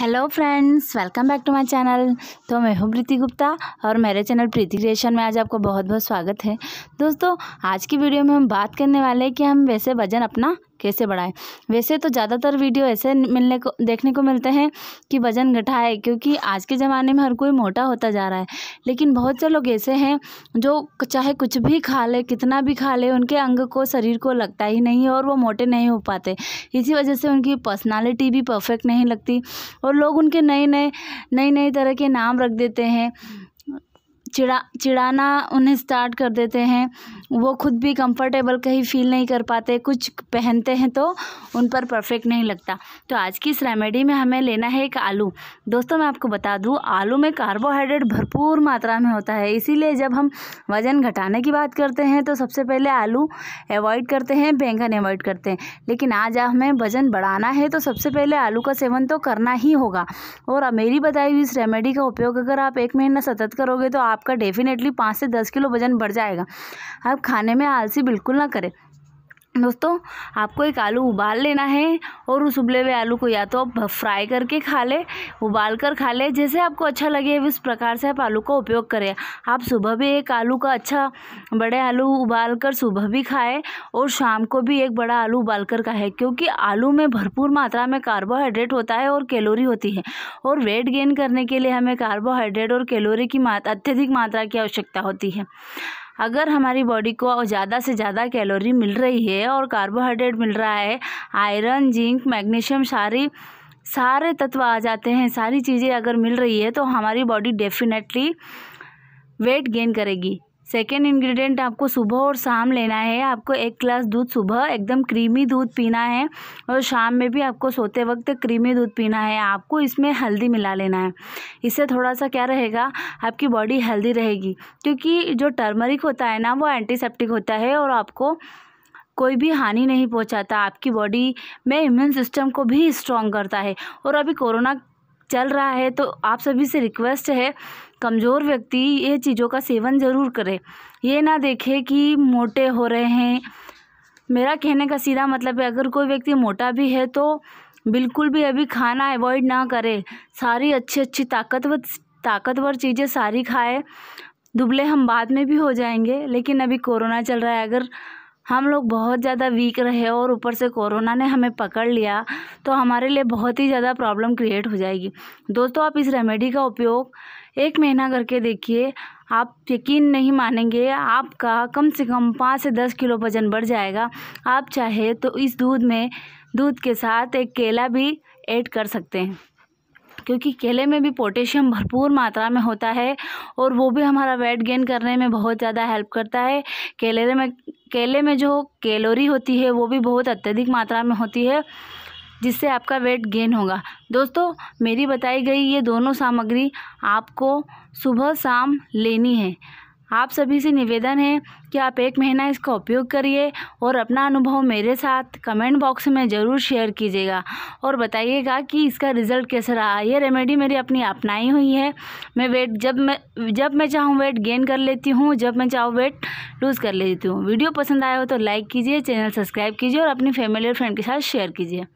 hello friends welcome back to my channel तो मैं हूँ प्रीति गुप्ता और मेरे चैनल प्रीति क्रिएशन में आज आपको बहुत बहुत स्वागत है दोस्तों आज की वीडियो में हम बात करने वाले हैं कि हम वैसे वजन अपना कैसे बढ़ाएं वैसे तो ज़्यादातर वीडियो ऐसे मिलने को देखने को मिलते हैं कि वज़न घटाए क्योंकि आज के ज़माने में हर कोई मोटा होता जा रहा है लेकिन बहुत से लोग ऐसे हैं जो चाहे कुछ भी खा ले कितना भी खा ले उनके अंग को शरीर को लगता ही नहीं और वो मोटे नहीं हो पाते इसी वजह से उनकी पर्सनैलिटी भी परफेक्ट नहीं लगती और लोग उनके नए नए नई नई तरह के नाम रख देते हैं चिड़ा चिड़ाना उन्हें स्टार्ट कर देते हैं वो खुद भी कंफर्टेबल कहीं फ़ील नहीं कर पाते कुछ पहनते हैं तो उन पर परफेक्ट नहीं लगता तो आज की इस रेमेडी में हमें लेना है एक आलू दोस्तों मैं आपको बता दूँ आलू में कार्बोहाइड्रेट भरपूर मात्रा में होता है इसीलिए जब हम वज़न घटाने की बात करते हैं तो सबसे पहले आलू अवॉइड करते हैं बैंगन अवॉइड करते हैं लेकिन आज हमें वज़न बढ़ाना है तो सबसे पहले आलू का सेवन तो करना ही होगा और मेरी बताई हुई इस रेमेडी का उपयोग अगर आप एक महीना सतत करोगे तो आपका डेफिनेटली पाँच से दस किलो वज़न बढ़ जाएगा आप खाने में आलसी बिल्कुल ना करें दोस्तों आपको एक आलू उबाल लेना है और उस उबले हुए आलू को या तो आप फ्राई करके खा ले उबाल कर खा ले जैसे आपको अच्छा लगे उस प्रकार से आप आलू का उपयोग करें आप सुबह भी एक आलू का अच्छा बड़े आलू उबाल कर सुबह भी खाएं और शाम को भी एक बड़ा आलू उबाल कर खाएं क्योंकि आलू में भरपूर मात्रा में कार्बोहाइड्रेट होता है और कैलोरी होती है और वेट गेन करने के लिए हमें कार्बोहाइड्रेट और कैलोरी की अत्यधिक मात्रा की आवश्यकता होती है अगर हमारी बॉडी को ज़्यादा से ज़्यादा कैलोरी मिल रही है और कार्बोहाइड्रेट मिल रहा है आयरन जिंक मैग्नीशियम सारी सारे तत्व आ जाते हैं सारी चीज़ें अगर मिल रही है तो हमारी बॉडी डेफिनेटली वेट गेन करेगी सेकेंड इंग्रेडिएंट आपको सुबह और शाम लेना है आपको एक ग्लास दूध सुबह एकदम क्रीमी दूध पीना है और शाम में भी आपको सोते वक्त क्रीमी दूध पीना है आपको इसमें हल्दी मिला लेना है इससे थोड़ा सा क्या रहेगा आपकी बॉडी हेल्दी रहेगी क्योंकि जो टर्मरिक होता है ना वो एंटीसेप्टिक होता है और आपको कोई भी हानि नहीं पहुंचाता आपकी बॉडी में इम्यून सिस्टम को भी स्ट्रॉन्ग करता है और अभी कोरोना चल रहा है तो आप सभी से रिक्वेस्ट है कमज़ोर व्यक्ति ये चीज़ों का सेवन ज़रूर करे ये ना देखे कि मोटे हो रहे हैं मेरा कहने का सीधा मतलब है अगर कोई व्यक्ति मोटा भी है तो बिल्कुल भी अभी खाना अवॉइड ना करे सारी अच्छी अच्छी ताकतवर ताकतवर चीज़ें सारी खाए दुबले हम बाद में भी हो जाएंगे लेकिन अभी कोरोना चल रहा है अगर हम लोग बहुत ज़्यादा वीक रहे और ऊपर से कोरोना ने हमें पकड़ लिया तो हमारे लिए बहुत ही ज़्यादा प्रॉब्लम क्रिएट हो जाएगी दोस्तों आप इस रेमेडी का उपयोग एक महीना करके देखिए आप यकीन नहीं मानेंगे आपका कम से कम पाँच से दस किलो वज़न बढ़ जाएगा आप चाहे तो इस दूध में दूध के साथ एक केला भी ऐड कर सकते हैं क्योंकि केले में भी पोटेशियम भरपूर मात्रा में होता है और वो भी हमारा वेट गेन करने में बहुत ज़्यादा हेल्प करता है केले में केले में जो कैलोरी होती है वो भी बहुत अत्यधिक मात्रा में होती है जिससे आपका वेट गेन होगा दोस्तों मेरी बताई गई ये दोनों सामग्री आपको सुबह शाम लेनी है आप सभी से निवेदन है कि आप एक महीना इसका उपयोग करिए और अपना अनुभव मेरे साथ कमेंट बॉक्स में ज़रूर शेयर कीजिएगा और बताइएगा कि इसका रिज़ल्ट कैसा रहा ये रेमेडी मेरी अपनी अपनाई हुई है मैं वेट जब मैं जब मैं चाहूँ वेट गेन कर लेती हूँ जब मैं चाहूँ वेट लूज़ कर लेती हूँ वीडियो पसंद आया हो तो लाइक कीजिए चैनल सब्सक्राइब कीजिए और अपनी फैमिली और फ्रेंड के साथ शेयर कीजिए